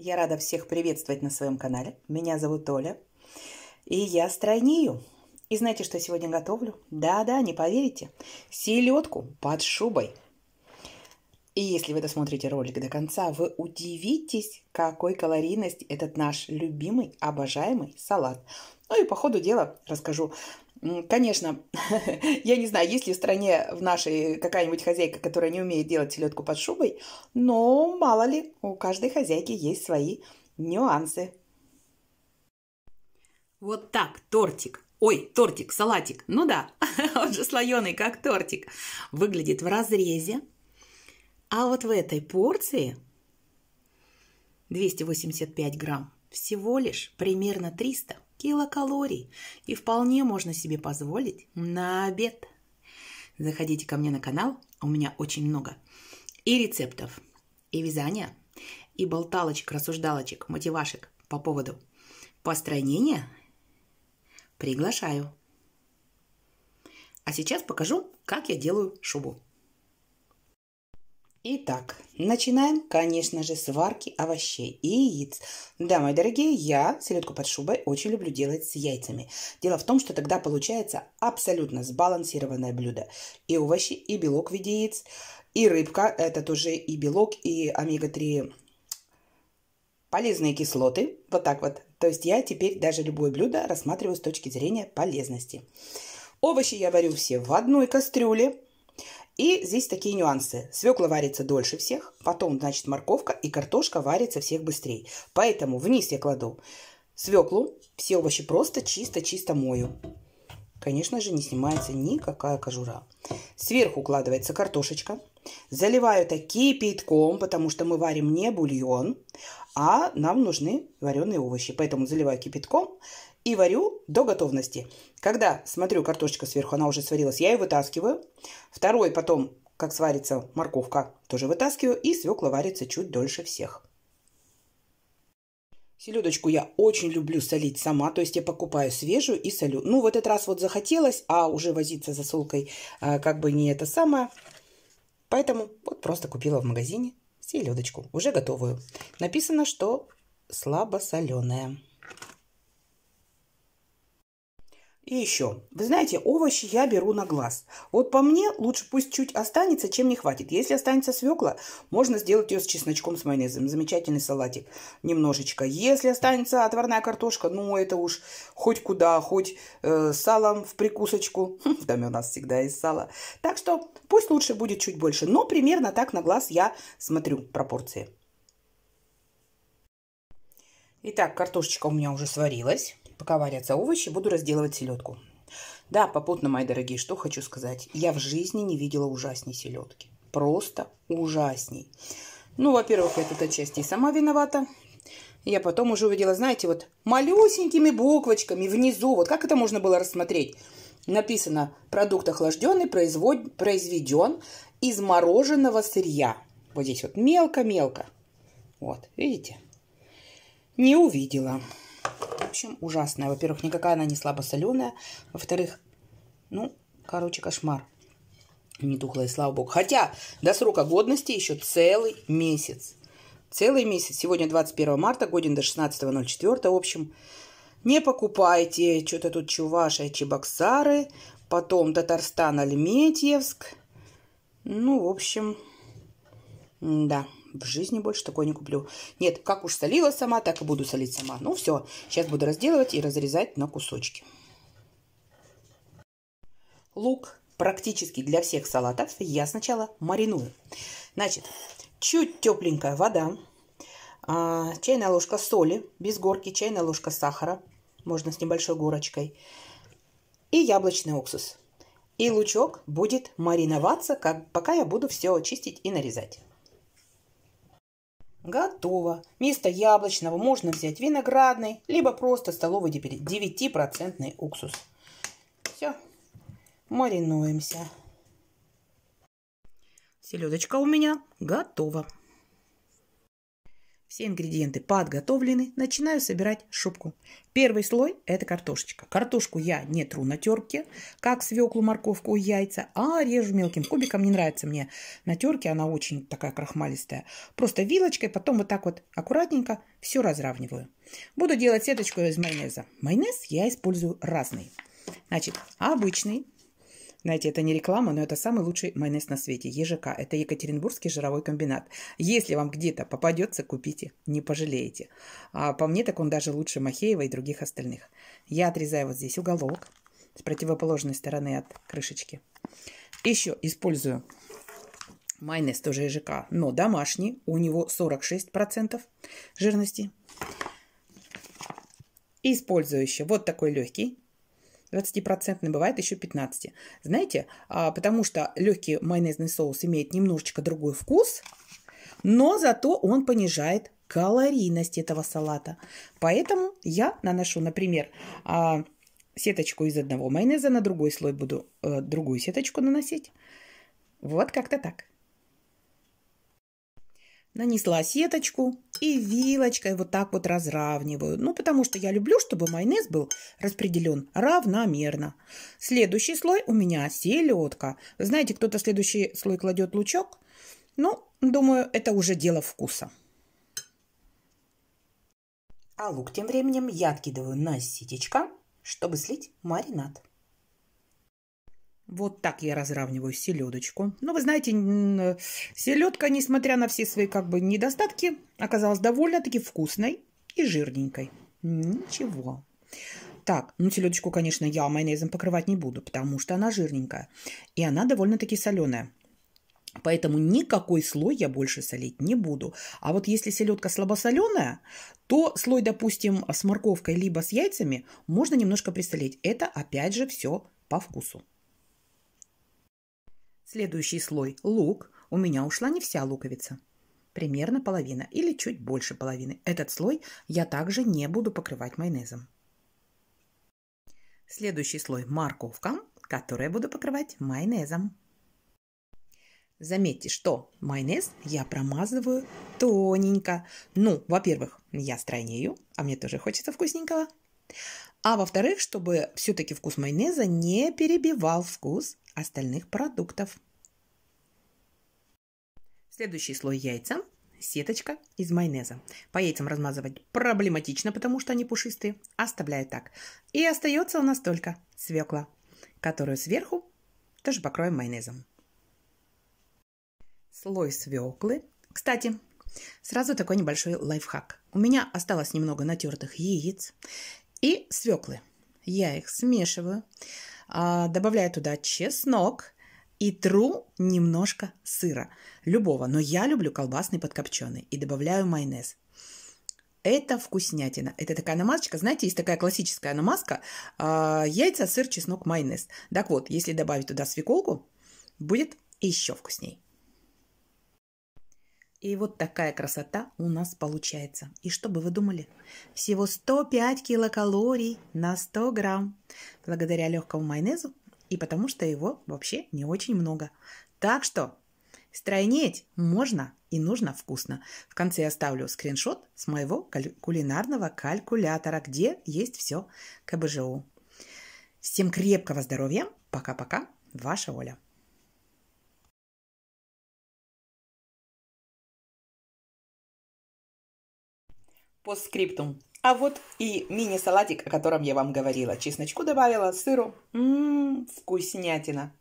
Я рада всех приветствовать на своем канале. Меня зовут Оля, и я стройнею. И знаете, что я сегодня готовлю? Да-да, не поверите, селедку под шубой – и если вы досмотрите ролик до конца, вы удивитесь, какой калорийность этот наш любимый, обожаемый салат. Ну и по ходу дела расскажу. Конечно, я не знаю, есть ли в стране в нашей какая-нибудь хозяйка, которая не умеет делать селедку под шубой, но мало ли, у каждой хозяйки есть свои нюансы. Вот так, тортик. Ой, тортик, салатик. Ну да, он же слоеный, как тортик. Выглядит в разрезе, а вот в этой порции 285 грамм всего лишь примерно 300 килокалорий и вполне можно себе позволить на обед. Заходите ко мне на канал, у меня очень много и рецептов, и вязания, и болталочек, рассуждалочек, мотивашек по поводу построения. Приглашаю. А сейчас покажу, как я делаю шубу. Итак, начинаем, конечно же, сварки овощей и яиц. Да, мои дорогие, я селедку под шубой очень люблю делать с яйцами. Дело в том, что тогда получается абсолютно сбалансированное блюдо. И овощи, и белок в виде яиц, и рыбка, это тоже и белок, и омега-3 полезные кислоты. Вот так вот. То есть я теперь даже любое блюдо рассматриваю с точки зрения полезности. Овощи я варю все в одной кастрюле. И здесь такие нюансы. Свекла варится дольше всех, потом, значит, морковка и картошка варится всех быстрее. Поэтому вниз я кладу свеклу, все овощи просто чисто-чисто мою. Конечно же, не снимается никакая кожура. Сверху укладывается картошечка. Заливаю это кипятком, потому что мы варим не бульон, а нам нужны вареные овощи. Поэтому заливаю кипятком и варю до готовности. Когда смотрю, картошечка сверху, она уже сварилась, я ее вытаскиваю. Второй потом, как сварится морковка, тоже вытаскиваю. И свекла варится чуть дольше всех. Селедочку я очень люблю солить сама, то есть я покупаю свежую и солю. Ну, в этот раз вот захотелось, а уже возиться за солкой а, как бы не это самое. Поэтому вот просто купила в магазине селедочку, уже готовую. Написано, что слабосоленая. И еще. Вы знаете, овощи я беру на глаз. Вот по мне лучше пусть чуть останется, чем не хватит. Если останется свекла, можно сделать ее с чесночком, с майонезом. Замечательный салатик. Немножечко. Если останется отварная картошка, ну это уж хоть куда, хоть э, салом в прикусочку. в доме у нас всегда есть сало. Так что пусть лучше будет чуть больше. Но примерно так на глаз я смотрю пропорции. Итак, картошечка у меня уже сварилась. Пока варятся а овощи, буду разделывать селедку. Да, попутно, мои дорогие, что хочу сказать. Я в жизни не видела ужасней селедки. Просто ужасней. Ну, во-первых, я тут отчасти сама виновата. Я потом уже увидела, знаете, вот малюсенькими буквочками внизу. Вот как это можно было рассмотреть? Написано «Продукт охлажденный производ... произведен из мороженого сырья». Вот здесь вот мелко-мелко. Вот, видите? Не увидела. В общем, ужасная. Во-первых, никакая она не слабосоленая. Во-вторых, ну, короче, кошмар. Не тухлая, слава богу. Хотя до срока годности еще целый месяц. Целый месяц. Сегодня 21 марта, годен до 16.04. В общем, не покупайте. Что-то тут чуваши, Чебоксары. Потом Татарстан, Альметьевск. Ну, в общем, да в жизни больше такой не куплю. Нет, как уж солила сама, так и буду солить сама. Ну все, сейчас буду разделывать и разрезать на кусочки. Лук практически для всех салатов я сначала мариную. Значит, чуть тепленькая вода, а, чайная ложка соли без горки, чайная ложка сахара, можно с небольшой горочкой, и яблочный уксус. И лучок будет мариноваться, как, пока я буду все чистить и нарезать. Готово. Вместо яблочного можно взять виноградный, либо просто столовый 9% уксус. Все. Маринуемся. Селедочка у меня готова. Все ингредиенты подготовлены. Начинаю собирать шубку. Первый слой – это картошечка. Картошку я не тру на терке, как свеклу, морковку и яйца, а режу мелким кубиком. Не нравится мне на терке, она очень такая крахмалистая. Просто вилочкой, потом вот так вот аккуратненько все разравниваю. Буду делать сеточку из майонеза. Майонез я использую разный. Значит, обычный – знаете, это не реклама, но это самый лучший майонез на свете. ЕЖК. Это Екатеринбургский жировой комбинат. Если вам где-то попадется, купите, не пожалеете. А по мне, так он даже лучше Махеева и других остальных. Я отрезаю вот здесь уголок с противоположной стороны от крышечки. Еще использую майонез тоже ежика, но домашний. У него 46% жирности. Использую еще вот такой легкий 20% бывает еще 15%. Знаете, а, потому что легкий майонезный соус имеет немножечко другой вкус, но зато он понижает калорийность этого салата. Поэтому я наношу, например, а, сеточку из одного майонеза на другой слой буду э, другую сеточку наносить. Вот как-то так нанесла сеточку и вилочкой вот так вот разравниваю. Ну, потому что я люблю, чтобы майонез был распределен равномерно. Следующий слой у меня селедка. знаете, кто-то следующий слой кладет лучок. Ну, думаю, это уже дело вкуса. А лук тем временем я откидываю на ситечко, чтобы слить маринад. Вот так я разравниваю селедочку. Но ну, вы знаете, э, селедка, несмотря на все свои как бы недостатки, оказалась довольно-таки вкусной и жирненькой. Ничего. Так, ну селедочку, конечно, я майонезом покрывать не буду, потому что она жирненькая. И она довольно-таки соленая. Поэтому никакой слой я больше солить не буду. А вот если селедка слабосоленая, то слой, допустим, с морковкой либо с яйцами можно немножко присолить. Это опять же все по вкусу. Следующий слой – лук. У меня ушла не вся луковица. Примерно половина или чуть больше половины. Этот слой я также не буду покрывать майонезом. Следующий слой – морковка, которую я буду покрывать майонезом. Заметьте, что майонез я промазываю тоненько. Ну, во-первых, я стройнею, а мне тоже хочется вкусненького. А во-вторых, чтобы все-таки вкус майонеза не перебивал вкус остальных продуктов. Следующий слой яйца – сеточка из майонеза. По яйцам размазывать проблематично, потому что они пушистые. Оставляю так. И остается у нас только свекла, которую сверху тоже покроем майонезом. Слой свеклы. Кстати, сразу такой небольшой лайфхак. У меня осталось немного натертых яиц и свеклы – я их смешиваю, а, добавляю туда чеснок и тру немножко сыра, любого, но я люблю колбасный подкопченый и добавляю майонез. Это вкуснятина. Это такая намазочка. Знаете, есть такая классическая намазка. Э, яйца, сыр, чеснок, майонез. Так вот, если добавить туда свеколку, будет еще вкусней. И вот такая красота у нас получается. И что бы вы думали? Всего 105 килокалорий на 100 грамм. Благодаря легкому майонезу и потому что его вообще не очень много. Так что стройнеть можно и нужно вкусно. В конце я оставлю скриншот с моего кулинарного калькулятора, где есть все КБЖУ. Всем крепкого здоровья. Пока-пока. Ваша Оля. Постскриптум. А вот и мини-салатик, о котором я вам говорила. Чесночку добавила, сыру. Ммм, вкуснятина.